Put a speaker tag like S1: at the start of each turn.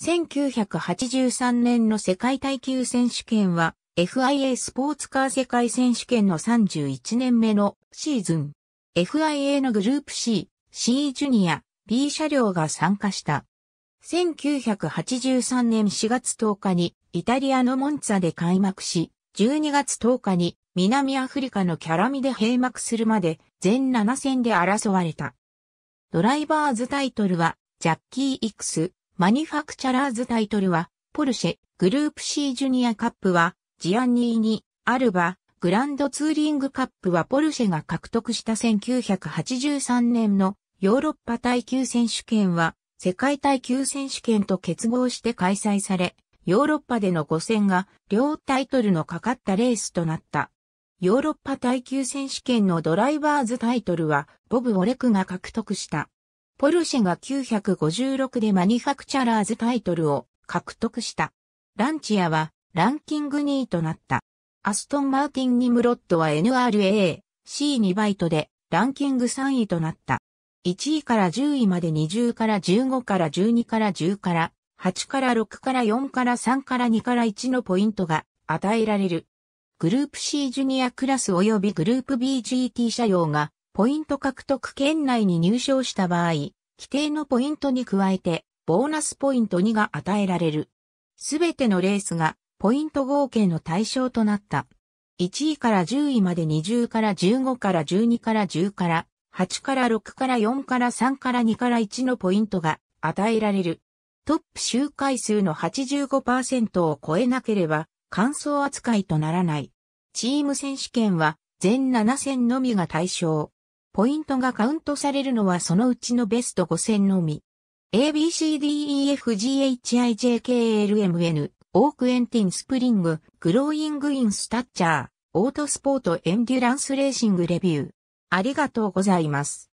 S1: 1983年の世界耐久選手権は FIA スポーツカー世界選手権の31年目のシーズン。FIA のグループ C、C ジュニア、B 車両が参加した。1983年4月10日にイタリアのモンツァで開幕し、12月10日に南アフリカのキャラミで閉幕するまで全7戦で争われた。ドライバーズタイトルはジャッキー・イクス、マニファクチャラーズタイトルは、ポルシェ、グループ C ジュニアカップは、ジアンニーニ、アルバ、グランドツーリングカップはポルシェが獲得した1983年のヨーロッパ耐久選手権は世界耐久選手権と結合して開催され、ヨーロッパでの5戦が両タイトルのかかったレースとなった。ヨーロッパ耐久選手権のドライバーズタイトルはボブ・オレクが獲得した。ポルシェが956でマニファクチャラーズタイトルを獲得した。ランチアはランキング2位となった。アストン・マーティン・ニムロットは NRAA、C2 バイトでランキング3位となった。1位から10位まで20から15から12から10から8から6から4から3から2から1のポイントが与えられる。グループ C ジュニアクラス及びグループ BGT 車用がポイント獲得圏内に入賞した場合、規定のポイントに加えて、ボーナスポイント2が与えられる。すべてのレースが、ポイント合計の対象となった。1位から10位まで20から15から12から10から8から6から4から3から2から1のポイントが与えられる。トップ周回数の85%を超えなければ、完走扱いとならない。チーム選手権は、全7戦のみが対象。ポイントがカウントされるのはそのうちのベスト5 0のみ。ABCDEFGHIJKLMN、オークエンティンスプリング、グローイングインスタッチャー、オートスポートエンデュランスレーシングレビュー。ありがとうございます。